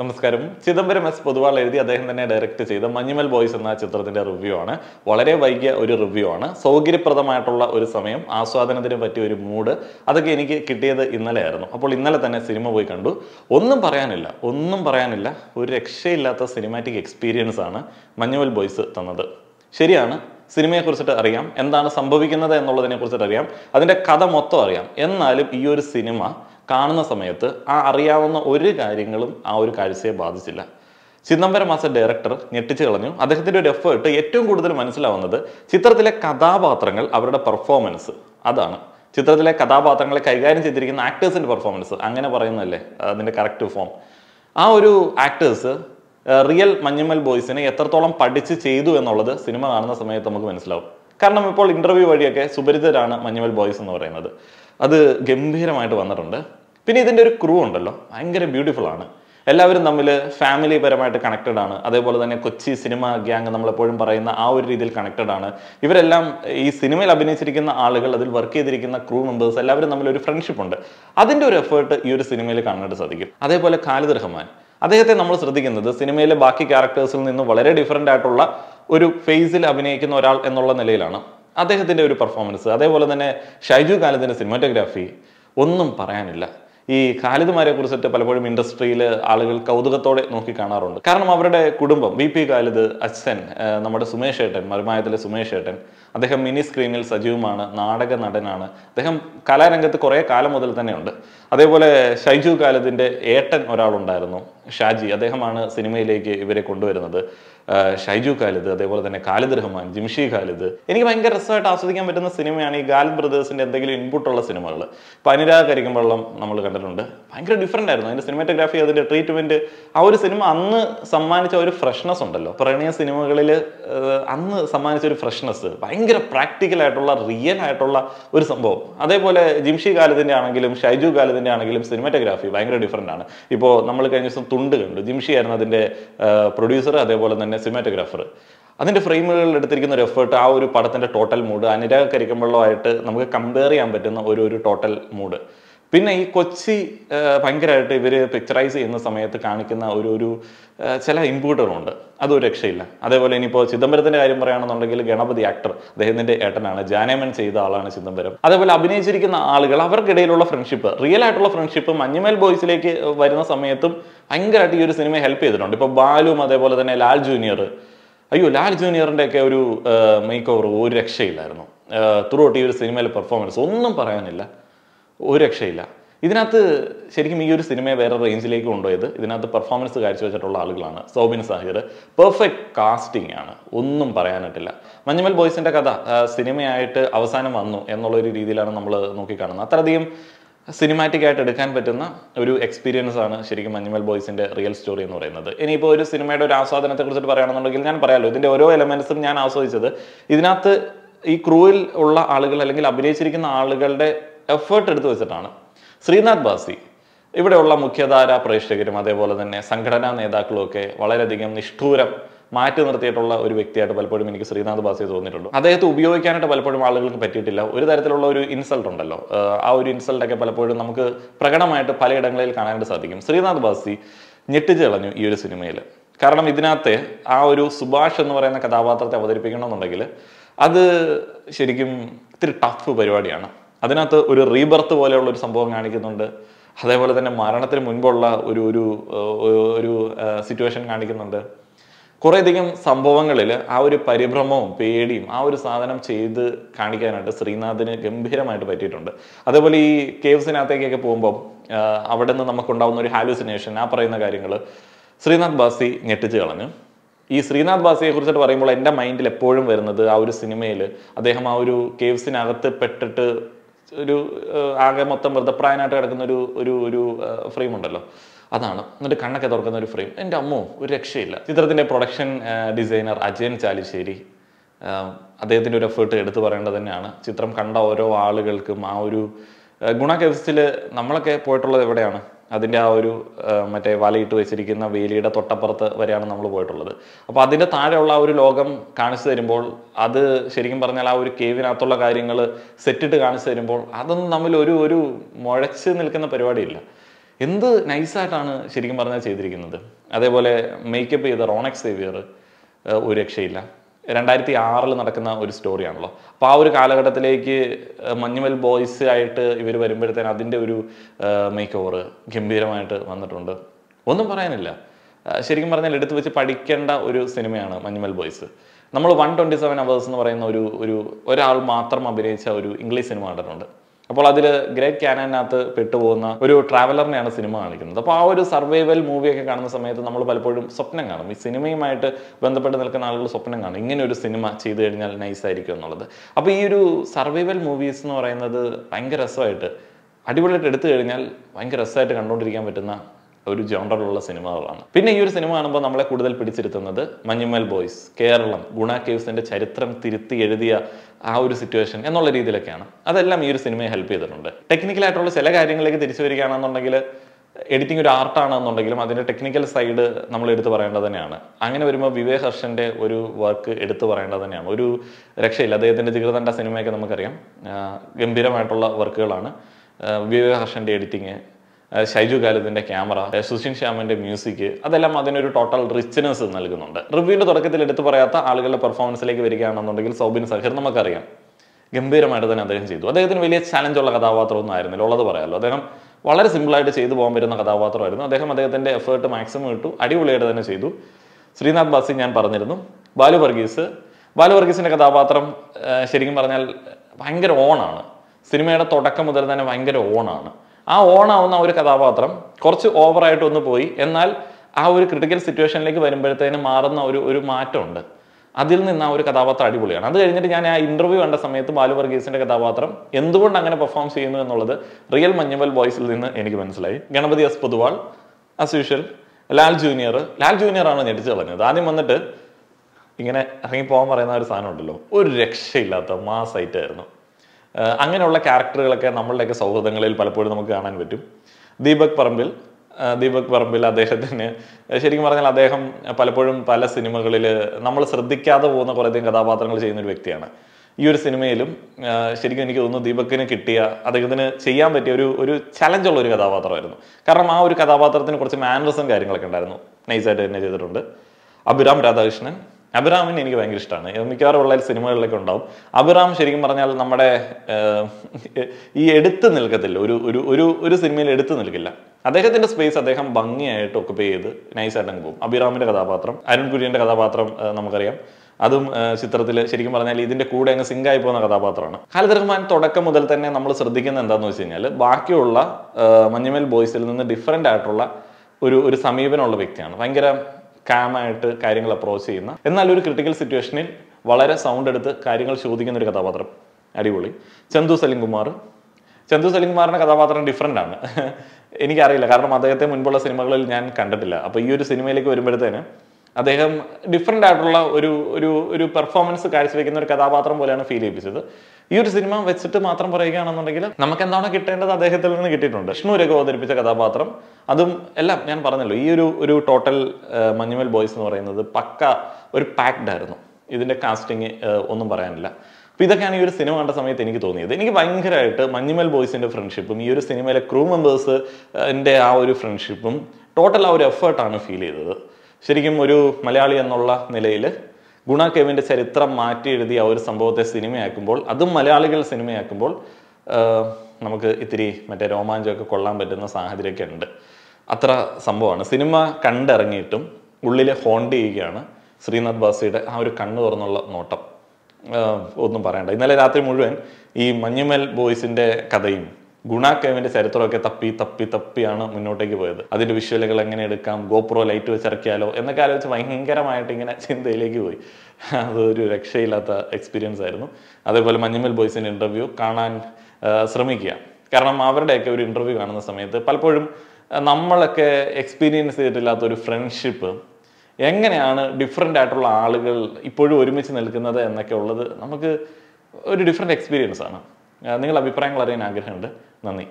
നമസ്കാരം ചിദംബരം എസ് പൊതുവാൾ എഴുതി അദ്ദേഹം തന്നെ ഡയറക്റ്റ് ചെയ്ത മഞ്ഞുമൽ ബോയ്സ് എന്ന ചിത്രത്തിന്റെ റിവ്യൂ ആണ് വളരെ വൈകിയ ഒരു റിവ്യൂ ആണ് സൗകര്യപ്രദമായിട്ടുള്ള ഒരു സമയം ആസ്വാദനത്തിന് പറ്റിയ ഒരു മൂഡ് അതൊക്കെ എനിക്ക് കിട്ടിയത് ഇന്നലെയായിരുന്നു അപ്പോൾ ഇന്നലെ തന്നെ സിനിമ പോയി കണ്ടു ഒന്നും പറയാനില്ല ഒന്നും പറയാനില്ല ഒരു രക്ഷയില്ലാത്ത സിനിമാറ്റിക് എക്സ്പീരിയൻസ് ആണ് മഞ്ഞുമൽ ബോയ്സ് തന്നത് ശരിയാണ് സിനിമയെ കുറിച്ചിട്ട് അറിയാം എന്താണ് സംഭവിക്കുന്നത് എന്നുള്ളതിനെ കുറിച്ചിട്ട് അറിയാം അതിന്റെ കഥ മൊത്തം അറിയാം എന്നാലും ഈ ഒരു സിനിമ കാണുന്ന സമയത്ത് ആ അറിയാവുന്ന ഒരു കാര്യങ്ങളും ആ ഒരു കാഴ്ചയെ ബാധിച്ചില്ല ചിദംബരം മാസ ഡയറക്ടർ ഞെട്ടിച്ചു കളഞ്ഞു അദ്ദേഹത്തിൻ്റെ ഒരു എഫേർട്ട് ഏറ്റവും കൂടുതൽ മനസ്സിലാവുന്നത് ചിത്രത്തിലെ കഥാപാത്രങ്ങൾ അവരുടെ പെർഫോമൻസ് അതാണ് ചിത്രത്തിലെ കഥാപാത്രങ്ങളെ കൈകാര്യം ചെയ്തിരിക്കുന്ന ആക്ടേഴ്സിൻ്റെ പെർഫോമൻസ് അങ്ങനെ പറയുന്നതല്ലേ അതിൻ്റെ കറക്റ്റ് ഫോം ആ ഒരു ആക്ടേഴ്സ് റിയൽ മഞ്ഞമ്മൽ ബോയ്സിനെ എത്രത്തോളം പഠിച്ച് ചെയ്തു എന്നുള്ളത് സിനിമ കാണുന്ന സമയത്ത് നമുക്ക് മനസ്സിലാവും കാരണം ഇപ്പോൾ ഇൻ്റർവ്യൂ വഴിയൊക്കെ സുപരിചിതരാണ് മഞ്ഞമ്മൽ ബോയ്സ് എന്ന് പറയുന്നത് അത് ഗംഭീരമായിട്ട് വന്നിട്ടുണ്ട് പിന്നെ ഇതിൻ്റെ ഒരു ക്രൂ ഉണ്ടല്ലോ ഭയങ്കര ബ്യൂട്ടിഫുൾ ആണ് എല്ലാവരും തമ്മിൽ ഫാമിലി പരമായിട്ട് കണക്റ്റഡ് ആണ് അതേപോലെ തന്നെ കൊച്ചി സിനിമ ഗ്യാങ് നമ്മളെപ്പോഴും പറയുന്ന ആ ഒരു രീതിയിൽ കണക്റ്റഡ് ആണ് ഇവരെല്ലാം ഈ സിനിമയിൽ അഭിനയിച്ചിരിക്കുന്ന ആളുകൾ അതിൽ വർക്ക് ചെയ്തിരിക്കുന്ന ക്രൂ മെമ്പേഴ്സ് എല്ലാവരും തമ്മിൽ ഒരു ഫ്രണ്ട്ഷിപ്പ് ഉണ്ട് അതിൻ്റെ ഒരു എഫേർട്ട് ഈ ഒരു സിനിമയിൽ കാണാനായിട്ട് സാധിക്കും അതേപോലെ ഖാലിദ് റഹ്മാൻ അദ്ദേഹത്തെ നമ്മൾ ശ്രദ്ധിക്കുന്നത് സിനിമയിലെ ബാക്കി ക്യാരക്ടേഴ്സിൽ നിന്ന് വളരെ ഡിഫറെൻ്റ് ആയിട്ടുള്ള ഒരു ഫേസിൽ അഭിനയിക്കുന്ന ഒരാൾ എന്നുള്ള നിലയിലാണ് അദ്ദേഹത്തിൻ്റെ ഒരു പെർഫോമൻസ് അതേപോലെ തന്നെ ഷൈജു ഖാലിദിൻ്റെ സിനിമാറ്റോഗ്രാഫി ഒന്നും പറയാനില്ല ഈ ഖാലിദുമാരെ കുറിച്ചിട്ട് പലപ്പോഴും ഇൻഡസ്ട്രിയിൽ ആളുകൾ കൗതുകത്തോടെ നോക്കി കാണാറുണ്ട് കാരണം അവരുടെ കുടുംബം വി പി ഖാലിദ് അച്ഛൻ നമ്മുടെ സുമേഷ് ഏട്ടൻ മരുമായത്തിലെ സുമേഷ് ഏട്ടൻ അദ്ദേഹം മിനി സ്ക്രീനിൽ സജീവമാണ് നാടക നടനാണ് അദ്ദേഹം കലാരംഗത്ത് കുറേ കാലം മുതൽ തന്നെയുണ്ട് അതേപോലെ ഷൈജു ഖാലിദിൻ്റെ ഏട്ടൻ ഒരാളുണ്ടായിരുന്നു ഷാജി അദ്ദേഹമാണ് സിനിമയിലേക്ക് ഇവരെ കൊണ്ടുവരുന്നത് ഷൈജു ഖാലിദ് അതേപോലെ തന്നെ ഖാലിദ് റഹ്മാൻ ജിംഷി ഖാലിദ് എനിക്ക് ഭയങ്കര രസമായിട്ട് ആസ്വദിക്കാൻ പറ്റുന്ന സിനിമയാണ് ഈ ഖാലിദ് ബ്രദേഴ്സിൻ്റെ എന്തെങ്കിലും ഇൻപുട്ടുള്ള സിനിമകൾ ഇപ്പോൾ അനുരാഗ് വെള്ളം നമ്മൾ കണ്ടിട്ടുണ്ട് ഭയങ്കര ഡിഫറെൻ്റ് ആയിരുന്നു അതിൻ്റെ സിനിമാറ്റോഗ്രാഫി അതിൻ്റെ ട്രീറ്റ്മെൻറ്റ് ആ ഒരു സിനിമ അന്ന് സമ്മാനിച്ച ഒരു ഫ്രഷ്നസ് ഉണ്ടല്ലോ പ്രണയ സിനിമകളിൽ അന്ന് സമ്മാനിച്ച ഒരു ഫ്രഷ്നസ് ഭയങ്കര പ്രാക്ടിക്കൽ ആയിട്ടുള്ള റിയൽ ആയിട്ടുള്ള ഒരു സംഭവം അതേപോലെ ജിംഷി ഖാലിദിൻ്റെ ആണെങ്കിലും ഷൈജു ഖാലിദിൻ്റെ ആണെങ്കിലും സിനിമാറ്റോഗ്രാഫി ഭയങ്കര ഡിഫറെൻ്റ് ആണ് ഇപ്പോൾ നമ്മൾ കഴിഞ്ഞ ദിവസം തുണ്ട് കണ്ടു ജിംഷി ആയിരുന്നു അതിൻ്റെ പ്രൊഡ്യൂസർ അതേപോലെ തന്നെ സിനിമാറ്റോഗ്രാഫർ അതിൻ്റെ ഫ്രെയിമുകളിൽ എടുത്തിരിക്കുന്ന ഒരു എഫേർട്ട് ആ ഒരു പടത്തിൻ്റെ ടോട്ടൽ മൂഡ് അനുരാഗ് കരിക്കമ്പള്ളമായിട്ട് നമുക്ക് കമ്പയർ ചെയ്യാൻ പറ്റുന്ന ഒരു ഒരു ടോട്ടൽ മൂഡ് പിന്നെ ഈ കൊച്ചി ഭയങ്കരമായിട്ട് ഇവർ പിക്ചറൈസ് ചെയ്യുന്ന സമയത്ത് കാണിക്കുന്ന ഒരു ഒരു ചില അത് ഒരു രക്ഷയില്ല അതേപോലെ ഇനിയിപ്പോൾ ചിദംബരത്തിൻ്റെ കാര്യം പറയുകയാണെന്നുണ്ടെങ്കിൽ ഗണപതി ആക്ടർ അദ്ദേഹത്തിന്റെ ഏട്ടനാണ് ജാനേമൻ ചെയ്ത ആളാണ് ചിദംബരം അതേപോലെ അഭിനയിച്ചിരിക്കുന്ന ആളുകൾ അവർക്കിടയിലുള്ള ഫ്രണ്ട്ഷിപ്പ് റിയൽ ആയിട്ടുള്ള ഫ്രണ്ട്ഷിപ്പ് മഞ്ഞുമേൽ ബോയ്സിലേക്ക് വരുന്ന സമയത്തും ഭയങ്കരമായിട്ട് ഈ ഒരു സിനിമയെ ഹെൽപ്പ് ചെയ്തിട്ടുണ്ട് ഇപ്പോൾ ബാലും അതേപോലെ തന്നെ ലാൽ ജൂനിയർ അയ്യോ ലാൽ ജൂനിയറിൻ്റെ ഒക്കെ ഒരു മേക്ക് ഓവർ ഒരു രക്ഷയില്ലായിരുന്നു ത്രൂ ഔട്ട് ഈ ഒരു സിനിമയിലെ പെർഫോമൻസ് ഒന്നും പറയാനില്ല ഒരു രക്ഷയില്ല ഇതിനകത്ത് ശരിക്കും ഈ ഒരു സിനിമയെ വേറെ റേഞ്ചിലേക്ക് കൊണ്ടുപോയത് ഇതിനകത്ത് പെർഫോമൻസ് കാഴ്ച വെച്ചിട്ടുള്ള ആളുകളാണ് സൗബിൻ സാഹിർ പെർഫെക്റ്റ് കാസ്റ്റിംഗ് ആണ് ഒന്നും പറയാനായിട്ടില്ല മഞ്ഞുമൽ ബോയ്സിൻ്റെ കഥ സിനിമയായിട്ട് അവസാനം വന്നു എന്നുള്ള ഒരു രീതിയിലാണ് നമ്മൾ നോക്കിക്കാണുന്നത് അത്രയധികം സിനിമാറ്റിക് ആയിട്ട് എടുക്കാൻ പറ്റുന്ന ഒരു എക്സ്പീരിയൻസ് ആണ് ശരിക്കും മഞ്ഞുമൽ ബോയ്സിന്റെ റിയൽ സ്റ്റോറി എന്ന് പറയുന്നത് ഇനിയിപ്പോൾ ഒരു സിനിമയുടെ ഒരു ആസ്വാദനത്തെ കുറിച്ചിട്ട് പറയുകയാണെന്നുണ്ടെങ്കിൽ ഞാൻ പറയാമല്ലോ ഇതിന്റെ ഓരോ എലമെന്റ്സും ഞാൻ ആസ്വദിച്ചത് ഇതിനകത്ത് ഈ ക്രൂവിൽ ഉള്ള ആളുകൾ അല്ലെങ്കിൽ അഭിനയിച്ചിരിക്കുന്ന ആളുകളുടെ എഫേർട്ട് എടുത്തു വെച്ചിട്ടാണ് ശ്രീനാഥ് ബാസി ഇവിടെയുള്ള മുഖ്യധാര പ്രേക്ഷകരും അതേപോലെ തന്നെ സംഘടനാ നേതാക്കളും ഒക്കെ വളരെയധികം നിഷ്ഠൂരം മാറ്റി നിർത്തിയിട്ടുള്ള ഒരു വ്യക്തിയായിട്ട് പലപ്പോഴും എനിക്ക് ശ്രീനാഥ് ബാസി തോന്നിയിട്ടുണ്ട് അദ്ദേഹത്തെ ഉപയോഗിക്കാനായിട്ട് പലപ്പോഴും ആളുകൾക്ക് പറ്റിയിട്ടില്ല ഒരു തരത്തിലുള്ള ഒരു ഇൻസൾട്ട് ഉണ്ടല്ലോ ആ ഒരു ഇൻസൾട്ടൊക്കെ പലപ്പോഴും നമുക്ക് പ്രകടമായിട്ട് പലയിടങ്ങളിൽ കാണാനായിട്ട് സാധിക്കും ശ്രീനാഥ് ബാസി ഞെട്ടിച്ചു കളഞ്ഞു ഈ ഒരു സിനിമയിൽ കാരണം ഇതിനകത്ത് ആ ഒരു സുഭാഷ് എന്ന് പറയുന്ന കഥാപാത്രത്തെ അവതരിപ്പിക്കണമെന്നുണ്ടെങ്കിൽ അത് ശരിക്കും ഇത്തിരി ടഫ് പരിപാടിയാണ് അതിനകത്ത് ഒരു റീബർത്ത് പോലെയുള്ള ഒരു സംഭവം കാണിക്കുന്നുണ്ട് അതേപോലെ തന്നെ മരണത്തിന് മുൻപുള്ള ഒരു ഒരു ഒരു സിറ്റുവേഷൻ കാണിക്കുന്നുണ്ട് കുറേയധികം സംഭവങ്ങളിൽ ആ ഒരു പരിഭ്രമവും പേടിയും ആ ഒരു സാധനം ചെയ്ത് കാണിക്കാനായിട്ട് ശ്രീനാഥിന് ഗംഭീരമായിട്ട് പറ്റിയിട്ടുണ്ട് അതേപോലെ ഈ കേവ്സിനകത്തേക്കൊക്കെ പോകുമ്പോൾ അവിടെ നിന്ന് നമുക്കുണ്ടാവുന്ന ഒരു ഹാലുസിനേഷൻ ആ പറയുന്ന കാര്യങ്ങൾ ശ്രീനാഥ് ബാസി ഞെട്ടിച്ച് കളഞ്ഞു ഈ ശ്രീനാഥ് ബാസിയെ കുറിച്ചിട്ട് പറയുമ്പോൾ എൻ്റെ മൈൻഡിൽ എപ്പോഴും വരുന്നത് ആ ഒരു സിനിമയിൽ അദ്ദേഹം ആ ഒരു കേവ്സിനകത്ത് പെട്ടിട്ട് ഒരു ആകെ മൊത്തം വ്രതപ്രായനായിട്ട് കിടക്കുന്ന ഒരു ഒരു ഒരു ഫ്രെയിം ഉണ്ടല്ലോ അതാണ് എന്നിട്ട് കണ്ണൊക്കെ തുറക്കുന്ന ഒരു ഫ്രെയിം എൻ്റെ അമ്മോ ഒരു രക്ഷയില്ല ചിത്രത്തിൻ്റെ പ്രൊഡക്ഷൻ ഡിസൈനർ അജയൻ ചാലിശ്ശേരി അദ്ദേഹത്തിൻ്റെ ഒരു എഫേർട്ട് എടുത്തു പറയേണ്ടത് തന്നെയാണ് ചിത്രം കണ്ട ഓരോ ആളുകൾക്കും ആ ഒരു ഗുണ കേസിൽ നമ്മളൊക്കെ പോയിട്ടുള്ളത് എവിടെയാണ് അതിൻ്റെ ആ ഒരു മറ്റേ വലയിട്ട് വെച്ചിരിക്കുന്ന വേലിയുടെ തൊട്ടപ്പുറത്ത് വരെയാണ് നമ്മൾ പോയിട്ടുള്ളത് അപ്പോൾ അതിൻ്റെ താഴെയുള്ള ആ ഒരു ലോകം കാണിച്ചു തരുമ്പോൾ അത് ശരിക്കും പറഞ്ഞാൽ ആ ഒരു കേവിനകത്തുള്ള കാര്യങ്ങൾ സെറ്റിട്ട് കാണിച്ചു തരുമ്പോൾ അതൊന്നും തമ്മിൽ ഒരു ഒരു മുഴച്ച് നിൽക്കുന്ന പരിപാടിയില്ല എന്ത് നൈസായിട്ടാണ് ശരിക്കും പറഞ്ഞാൽ ചെയ്തിരിക്കുന്നത് അതേപോലെ മേക്കപ്പ് ചെയ്ത റോണക്സ് സേവിയർ ഒരു രക്ഷയില്ല രണ്ടായിരത്തി ആറിൽ നടക്കുന്ന ഒരു സ്റ്റോറിയാണല്ലോ അപ്പോൾ ആ ഒരു കാലഘട്ടത്തിലേക്ക് മഞ്ഞുമൽ ബോയ്സ് ആയിട്ട് ഇവർ വരുമ്പോഴത്തേനും അതിൻ്റെ ഒരു മേക്ക് ഓവർ ഗംഭീരമായിട്ട് വന്നിട്ടുണ്ട് ഒന്നും പറയാനില്ല ശരിക്കും പറഞ്ഞാൽ എടുത്തു വെച്ച് പഠിക്കേണ്ട ഒരു സിനിമയാണ് മഞ്ഞുമൽ ബോയ്സ് നമ്മൾ വൺ ട്വൻറ്റി സെവൻ അവേഴ്സ് എന്ന് പറയുന്ന ഒരു ഒരു ഒരാൾ മാത്രം അഭിനയിച്ച ഒരു ഇംഗ്ലീഷ് സിനിമ കണ്ടിട്ടുണ്ട് അപ്പോൾ അതിൽ ഗ്രേറ്റ് ക്യാനനകത്ത് പെട്ടുപോകുന്ന ഒരു ട്രാവലറിനെയാണ് സിനിമ കാണിക്കുന്നത് അപ്പോൾ ആ ഒരു സർവൈവൽ മൂവിയൊക്കെ കാണുന്ന സമയത്ത് നമ്മൾ പലപ്പോഴും സ്വപ്നം കാണും ഈ സിനിമയുമായിട്ട് ബന്ധപ്പെട്ട് നിൽക്കുന്ന ആളുകൾ സ്വപ്നം കാണും ഇങ്ങനെ ഒരു സിനിമ ചെയ്തു കഴിഞ്ഞാൽ നൈസായിരിക്കും എന്നുള്ളത് അപ്പോൾ ഈ ഒരു സർവൈവൽ മൂവീസ് എന്ന് പറയുന്നത് ഭയങ്കര രസമായിട്ട് അടിപൊളിയായിട്ട് എടുത്തു കഴിഞ്ഞാൽ ഭയങ്കര രസമായിട്ട് കണ്ടുകൊണ്ടിരിക്കാൻ പറ്റുന്ന ഒരു ജോണ്ടറിലുള്ള സിനിമകളാണ് പിന്നെ ഈ ഒരു സിനിമ കാണുമ്പോൾ നമ്മളെ കൂടുതൽ പിടിച്ചിരുത്തുന്നത് മഞ്ഞുമൽ ബോയ്സ് കേരളം ഗുണ കേവ്സിന്റെ ചരിത്രം തിരുത്തി എഴുതിയ ആ ഒരു സിറ്റുവേഷൻ എന്നുള്ള രീതിയിലൊക്കെയാണ് അതെല്ലാം ഈ ഒരു സിനിമയെ ഹെൽപ്പ് ചെയ്തിട്ടുണ്ട് ടെക്നിക്കലായിട്ടുള്ള ചില കാര്യങ്ങളിലേക്ക് തിരിച്ചു വരികയാണെന്നുണ്ടെങ്കിൽ എഡിറ്റിംഗ് ഒരു ആർട്ടാണെന്നുണ്ടെങ്കിലും അതിൻ്റെ ടെക്നിക്കൽ സൈഡ് നമ്മൾ എടുത്തു പറയേണ്ടത് തന്നെയാണ് അങ്ങനെ വരുമ്പോൾ വിവേക് ഹർഷൻ്റെ ഒരു വർക്ക് എടുത്തു പറയേണ്ടത് തന്നെയാണ് ഒരു രക്ഷയില്ല അദ്ദേഹത്തിൻ്റെ ജീവിതണ്ട സിനിമയൊക്കെ നമുക്കറിയാം ഗംഭീരമായിട്ടുള്ള വർക്കുകളാണ് വിവേക് ഹർഷൻ്റെ എഡിറ്റിങ് ഷൈജു കാലത്തിൻ്റെ ക്യാമറ സുശീൻ ശ്യാമന്റെ മ്യൂസിക് അതെല്ലാം അതിനൊരു ടോട്ടൽ റിച്ച്നെസ് നൽകുന്നുണ്ട് റിവ്യൂവിന്റെ തുടക്കത്തിൽ എടുത്തു പറയാത്ത ആളുകളുടെ പെർഫോമൻസിലേക്ക് വരികയാണെന്നുണ്ടെങ്കിൽ സൗബിൻ സഹിർ നമുക്കറിയാം ഗംഭീരമായിട്ട് തന്നെ അദ്ദേഹം ചെയ്തു അദ്ദേഹത്തിന് വലിയ ഉള്ള കഥാപാത്രമൊന്നും ആയിരുന്നില്ല ഉള്ളത് പറയാമല്ലോ അദ്ദേഹം വളരെ സിമ്പിളായിട്ട് ചെയ്തു പോകാൻ പറ്റുന്ന കഥാപാത്രമായിരുന്നു അദ്ദേഹം അദ്ദേഹത്തിന്റെ എഫേർട്ട് മാക്സിമം ഇട്ടു അടിപൊളിയായിട്ട് തന്നെ ചെയ്തു ശ്രീനാഥ് ബാസി ഞാൻ പറഞ്ഞിരുന്നു ബാലു വർഗീസ് ബാലു വർഗീസിന്റെ കഥാപാത്രം ശരിക്കും പറഞ്ഞാൽ ഭയങ്കര ഓണാണ് സിനിമയുടെ തുടക്കം മുതൽ തന്നെ ഭയങ്കര ഓണാണ് ആ ഓണാവുന്ന ആ ഒരു കഥാപാത്രം കുറച്ച് ഓവറായിട്ട് ഒന്ന് പോയി എന്നാൽ ആ ഒരു ക്രിട്ടിക്കൽ സിറ്റുവേഷനിലേക്ക് വരുമ്പോഴത്തേന് മാറുന്ന ഒരു ഒരു മാറ്റമുണ്ട് അതിൽ നിന്ന് ആ ഒരു കഥാപാത്രം അടിപൊളിയാണ് അത് കഴിഞ്ഞിട്ട് ഞാൻ ആ ഇന്റർവ്യൂ കണ്ട സമയത്ത് ബാലു വർഗീസിന്റെ കഥാപാത്രം എന്തുകൊണ്ട് അങ്ങനെ പെർഫോം ചെയ്യുന്നു എന്നുള്ളത് റിയൽ മഞ്ഞുമൽ വോയിസിൽ നിന്ന് എനിക്ക് മനസ്സിലായി Ganapathi S Poduval as usual Lal junior Lal junior ആണ് ഞെട്ടിച്ച് പറഞ്ഞത് ആദ്യം വന്നിട്ട് ഇങ്ങനെ ഇറങ്ങി പോകാൻ പറയുന്ന ഒരു സാധനം ഉണ്ടല്ലോ ഒരു രക്ഷയില്ലാത്ത മാസായിട്ടായിരുന്നു അങ്ങനെയുള്ള ക്യാരക്ടറുകളൊക്കെ നമ്മളുടെയൊക്കെ സൗഹൃദങ്ങളിൽ പലപ്പോഴും നമുക്ക് കാണാൻ പറ്റും ദീപക് പറമ്പിൽ ദീപക് പറമ്പിൽ അദ്ദേഹത്തിന് ശരിക്കും പറഞ്ഞാൽ അദ്ദേഹം പലപ്പോഴും പല സിനിമകളിൽ നമ്മൾ ശ്രദ്ധിക്കാതെ പോകുന്ന കുറേയധികം കഥാപാത്രങ്ങൾ ചെയ്യുന്ന ഒരു വ്യക്തിയാണ് ഈ ഒരു സിനിമയിലും ശരിക്കും എനിക്ക് തോന്നുന്നു ദീപക്കിന് കിട്ടിയ അദ്ദേഹത്തിന് ചെയ്യാൻ പറ്റിയ ഒരു ഒരു ചലഞ്ചുള്ള ഒരു കഥാപാത്രമായിരുന്നു കാരണം ആ ഒരു കഥാപാത്രത്തിന് കുറച്ച് മാനറസും കാര്യങ്ങളൊക്കെ ഉണ്ടായിരുന്നു നൈസായിട്ട് തന്നെ ചെയ്തിട്ടുണ്ട് അഭിരാം രാധാകൃഷ്ണൻ അബിറാമിന് എനിക്ക് ഭയങ്കര ഇഷ്ടമാണ് മിക്കവാറും ഉള്ള സിനിമകളിലൊക്കെ ഉണ്ടാവും അബിറാം ശരിക്കും പറഞ്ഞാൽ നമ്മുടെ ഈ എടുത്തു നിൽക്കത്തില്ല ഒരു ഒരു ഒരു ഒരു സിനിമയിൽ എടുത്തു നിൽക്കില്ല അദ്ദേഹത്തിന്റെ സ്പേസ് അദ്ദേഹം ഭംഗിയായിട്ട് ഒക്കുപ്പൈ ചെയ്ത് നൈസായിട്ട് അങ്ങ് പോകും അബിറാമിന്റെ കഥാപാത്രം അരുൺ കുര്യന്റെ കഥാപാത്രം നമുക്കറിയാം അതും ചിത്രത്തിൽ ശരിക്കും പറഞ്ഞാൽ ഇതിന്റെ കൂടെ അങ്ങ് സിങ്ക് ആയി പോകുന്ന കഥാപാത്രമാണ് ഖാലിദ് റഹ്മാൻ തുടക്കം മുതൽ തന്നെ നമ്മൾ ശ്രദ്ധിക്കുന്ന എന്താണെന്ന് വെച്ച് കഴിഞ്ഞാൽ ബാക്കിയുള്ള മഞ്ഞുമേൽ ബോയ്സിൽ നിന്ന് ഡിഫറെൻ്റ് ആയിട്ടുള്ള ഒരു ഒരു സമീപനമുള്ള വ്യക്തിയാണ് ഭയങ്കര കാം ആയിട്ട് കാര്യങ്ങൾ അപ്രോച്ച് ചെയ്യുന്ന എന്നാൽ ഒരു ക്രിട്ടിക്കൽ സിറ്റുവേഷനിൽ വളരെ സൗണ്ട് എടുത്ത് കാര്യങ്ങൾ ചോദിക്കുന്ന ഒരു കഥാപാത്രം അടിപൊളി ചന്തു സലിംകുമാർ ചന്തു സലിംകുമാറിന്റെ കഥാപാത്രം ഡിഫറെൻ്റ് ആണ് എനിക്കറിയില്ല കാരണം അദ്ദേഹത്തെ മുൻപുള്ള സിനിമകളിൽ ഞാൻ കണ്ടിട്ടില്ല അപ്പോൾ ഈ ഒരു സിനിമയിലേക്ക് വരുമ്പോഴത്തേന് അദ്ദേഹം ഡിഫറെൻ്റ് ആയിട്ടുള്ള ഒരു ഒരു ഒരു പെർഫോമൻസ് കാഴ്ചവെക്കുന്ന ഒരു കഥാപാത്രം പോലെയാണ് ഫീൽ ചെയ്യിപ്പിച്ചത് ഈ ഒരു സിനിമ വെച്ചിട്ട് മാത്രം പറയുകയാണെന്നുണ്ടെങ്കിൽ നമുക്ക് എന്താണോ കിട്ടേണ്ടത് അദ്ദേഹത്തിൽ നിന്ന് കിട്ടിയിട്ടുണ്ട് വിഷ്ണു രഘു അവതരിപ്പിച്ച കഥാപാത്രം അതും എല്ലാം ഞാൻ പറഞ്ഞല്ലോ ഈ ഒരു ഒരു ടോട്ടൽ മഞ്ഞുമൽ ബോയ്സ് എന്ന് പറയുന്നത് പക്ക ഒരു പാക്ഡ് ആയിരുന്നു ഇതിന്റെ കാസ്റ്റിംഗ് ഒന്നും പറയാനില്ല അപ്പോൾ ഇതൊക്കെയാണ് ഈ ഒരു സിനിമ കണ്ട സമയത്ത് എനിക്ക് തോന്നിയത് എനിക്ക് ഭയങ്കരമായിട്ട് മഞ്ഞുമൽ ബോയ്സിന്റെ ഫ്രണ്ട്ഷിപ്പും ഈ ഒരു സിനിമയിലെ ക്രൂ മെമ്പേഴ്സ് ആ ഒരു ഫ്രണ്ട്ഷിപ്പും ടോട്ടൽ ആ ഒരു എഫേർട്ടാണ് ഫീൽ ചെയ്തത് ശരിക്കും ഒരു മലയാളി എന്നുള്ള നിലയിൽ ഗുണ കെവിൻ്റെ ചരിത്രം മാറ്റി എഴുതി ആ ഒരു സംഭവത്തെ സിനിമയാക്കുമ്പോൾ അതും മലയാളികൾ സിനിമയാക്കുമ്പോൾ നമുക്ക് ഇത്തിരി മറ്റേ രോമാഞ്ചമൊക്കെ കൊള്ളാൻ പറ്റുന്ന സാഹചര്യമൊക്കെ ഉണ്ട് അത്ര സംഭവമാണ് സിനിമ കണ്ടിറങ്ങിയിട്ടും ഉള്ളിലെ ഹോണ്ട് ചെയ്യുകയാണ് ശ്രീനാഥ് ബാസിയുടെ ആ ഒരു കണ്ണു തുറന്നുള്ള നോട്ടം ഒന്നും പറയണ്ട ഇന്നലെ രാത്രി മുഴുവൻ ഈ മഞ്ഞുമൽ ബോയ്സിൻ്റെ കഥയും ഗുണാക്കേവിന്റെ ചരിത്രമൊക്കെ തപ്പി തപ്പി തപ്പിയാണ് മുന്നോട്ടേക്ക് പോയത് അതിന്റെ വിഷ്വലുകൾ എങ്ങനെ എടുക്കാം ഗോപ്രോ ലൈറ്റ് വെച്ച് ഇറക്കിയാലോ എന്നൊക്കെ ആലോചിച്ച് ഭയങ്കരമായിട്ട് ഇങ്ങനെ ചിന്തയിലേക്ക് പോയി അതൊരു രക്ഷയില്ലാത്ത എക്സ്പീരിയൻസ് ആയിരുന്നു അതേപോലെ മഞ്ഞുമൽ ബോയ്സിന്റെ ഇന്റർവ്യൂ കാണാൻ ശ്രമിക്കുക കാരണം അവരുടെയൊക്കെ ഒരു ഇന്റർവ്യൂ കാണുന്ന സമയത്ത് പലപ്പോഴും നമ്മളൊക്കെ എക്സ്പീരിയൻസ് ചെയ്തിട്ടില്ലാത്ത ഒരു ഫ്രണ്ട്ഷിപ്പ് എങ്ങനെയാണ് ഡിഫറെൻ്റ് ആയിട്ടുള്ള ആളുകൾ ഇപ്പോഴും ഒരുമിച്ച് നിൽക്കുന്നത് എന്നൊക്കെ ഉള്ളത് നമുക്ക് ഒരു ഡിഫറെൻ്റ് എക്സ്പീരിയൻസ് ആണ് നിങ്ങളുടെ അഭിപ്രായങ്ങൾ അറിയാൻ ആഗ്രഹമുണ്ട് на